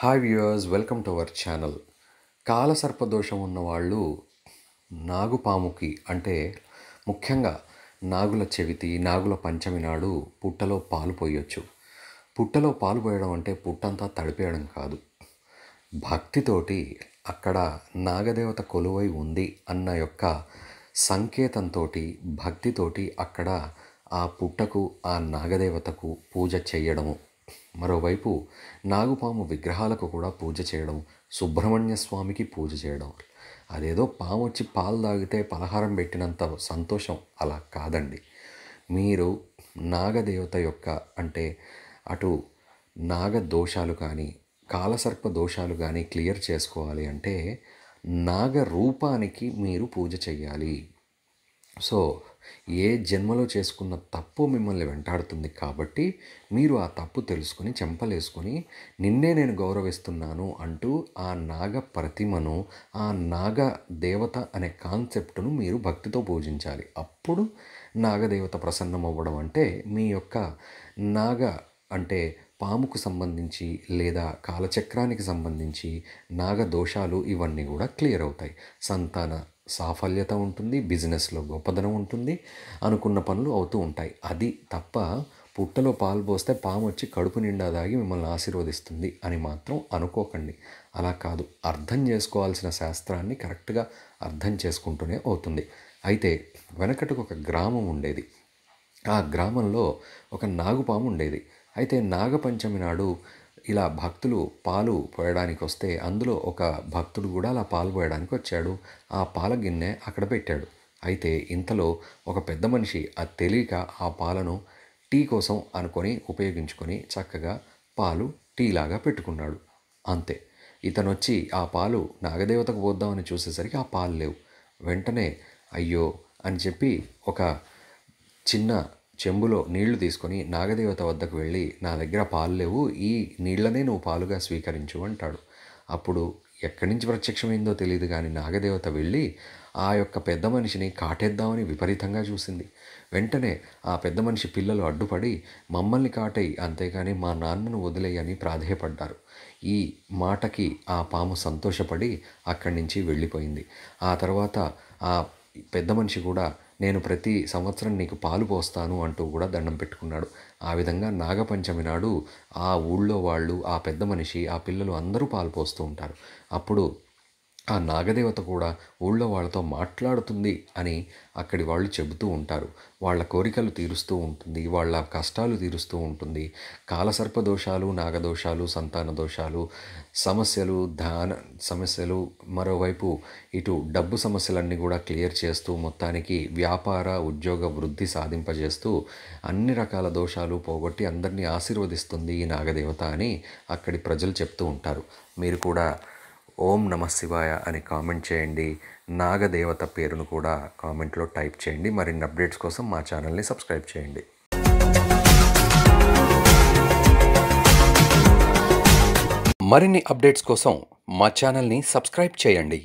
hi viewers welcome to our channel కాలసర్పదోషం ఉన్నవాళ్ళు నాగుపాముకి అంటే ముఖ్యంగా నాగుల చెవితి నాగుల పంచమి నాడు పుట్టలో పాలు పోయొచ్చు పుట్టలో పాలు పోయడం అంటే పుట్టంతా తడిపేయడం కాదు భక్తితోటి అక్కడ నాగదేవత కొలువై ఉంది అన్న యొక్క సంకేతంతో భక్తితోటి అక్కడ ఆ పుట్టకు ఆ నాగదేవతకు పూజ చేయడము మరోవైపు నాగుపాము విగ్రహాలకు కూడా పూజ చేయడం సుబ్రహ్మణ్య స్వామికి పూజ చేయడం అదేదో పాము వచ్చి పాలు తాగితే పలహారం పెట్టినంత సంతోషం అలా కాదండి మీరు నాగదేవత యొక్క అంటే అటు నాగ దోషాలు కానీ కాలసర్ప దోషాలు కానీ క్లియర్ చేసుకోవాలి అంటే నాగ రూపానికి మీరు పూజ చేయాలి సో ఏ జన్మలో చేసుకున్న తప్పు మిమ్మల్ని వెంటాడుతుంది కాబట్టి మీరు ఆ తప్పు తెలుసుకుని చెంపలేసుకుని నిన్నే నేను గౌరవిస్తున్నాను అంటూ ఆ నాగ ప్రతిమను ఆ నాగ దేవత అనే కాన్సెప్ట్ను మీరు భక్తితో పూజించాలి అప్పుడు నాగదేవత ప్రసన్నం అవ్వడం అంటే మీ యొక్క నాగ అంటే పాముకు సంబంధించి లేదా కాలచక్రానికి సంబంధించి నాగ దోషాలు ఇవన్నీ కూడా క్లియర్ అవుతాయి సంతాన సాఫల్యత ఉంటుంది బిజినెస్లో గొప్పదనం ఉంటుంది అనుకున్న పనులు అవుతూ ఉంటాయి అది తప్ప పుట్టలో పాలు పోస్తే పాము వచ్చి కడుపు నిండా దాగి మిమ్మల్ని ఆశీర్వదిస్తుంది అని మాత్రం అనుకోకండి అలా కాదు అర్థం చేసుకోవాల్సిన శాస్త్రాన్ని కరెక్ట్గా అర్థం చేసుకుంటూనే అవుతుంది అయితే వెనకటికి ఒక గ్రామం ఉండేది ఆ గ్రామంలో ఒక నాగుపాము ఉండేది అయితే నాగపంచమి నాడు ఇలా భక్తులు పాలు పోయడానికి వస్తే అందులో ఒక భక్తుడు కూడా అలా పాలు పోయడానికి వచ్చాడు ఆ పాల గిన్నె అక్కడ పెట్టాడు అయితే ఇంతలో ఒక పెద్ద మనిషి అది తెలియక ఆ పాలను టీ కోసం అనుకొని ఉపయోగించుకొని చక్కగా పాలు టీలాగా పెట్టుకున్నాడు అంతే ఇతను వచ్చి ఆ పాలు నాగదేవతకు పోద్దామని చూసేసరికి ఆ పాలు లేవు వెంటనే అయ్యో అని చెప్పి ఒక చిన్న చెంబులో నీళ్లు తీసుకొని నాగదేవత వద్దకు వెళ్ళి నా దగ్గర పాలు లేవు ఈ నీళ్లనే నువ్వు పాలుగా స్వీకరించు అంటాడు అప్పుడు ఎక్కడి నుంచి ప్రత్యక్షమైందో తెలియదు కానీ నాగదేవత వెళ్ళి ఆ యొక్క పెద్ద మనిషిని కాటేద్దామని విపరీతంగా చూసింది వెంటనే ఆ పెద్ద మనిషి పిల్లలు అడ్డుపడి మమ్మల్ని కాటేయి అంతేగాని మా నాన్నను వదిలేయని ప్రాధేయపడ్డారు ఈ మాటకి ఆ పాము సంతోషపడి అక్కడి నుంచి వెళ్ళిపోయింది ఆ తర్వాత ఆ పెద్ద మనిషి కూడా నేను ప్రతి సంవత్సరం నీకు పాలు పోస్తాను అంటూ కూడా దండం పెట్టుకున్నాడు ఆ విధంగా నాగపంచమి నాడు ఆ ఊళ్ళో వాళ్ళు ఆ పెద్ద మనిషి ఆ పిల్లలు అందరూ పాలు పోస్తూ ఉంటారు అప్పుడు ఆ నాగదేవత కూడా ఊళ్ళో వాళ్ళతో మాట్లాడుతుంది అని అక్కడి వాళ్ళు చెబుతూ ఉంటారు వాళ్ళ కోరికలు తీరుస్తూ ఉంటుంది వాళ్ళ కష్టాలు తీరుస్తూ ఉంటుంది కాలసర్ప దోషాలు నాగదోషాలు సంతాన దోషాలు సమస్యలు ధాన సమస్యలు మరోవైపు ఇటు డబ్బు సమస్యలన్నీ కూడా క్లియర్ చేస్తూ మొత్తానికి వ్యాపార ఉద్యోగ వృద్ధి సాధింపజేస్తూ అన్ని రకాల దోషాలు పోగొట్టి అందరినీ ఆశీర్వదిస్తుంది ఈ నాగదేవత అని అక్కడి ప్రజలు చెప్తూ ఉంటారు మీరు కూడా ఓం నమ శివాయ అని కామెంట్ చేయండి నాగదేవత పేరును కూడా కామెంట్లో టైప్ చేయండి మరిన్ని అప్డేట్స్ కోసం మా ఛానల్ని సబ్స్క్రైబ్ చేయండి మరిన్ని అప్డేట్స్ కోసం మా ఛానల్ని సబ్స్క్రైబ్ చేయండి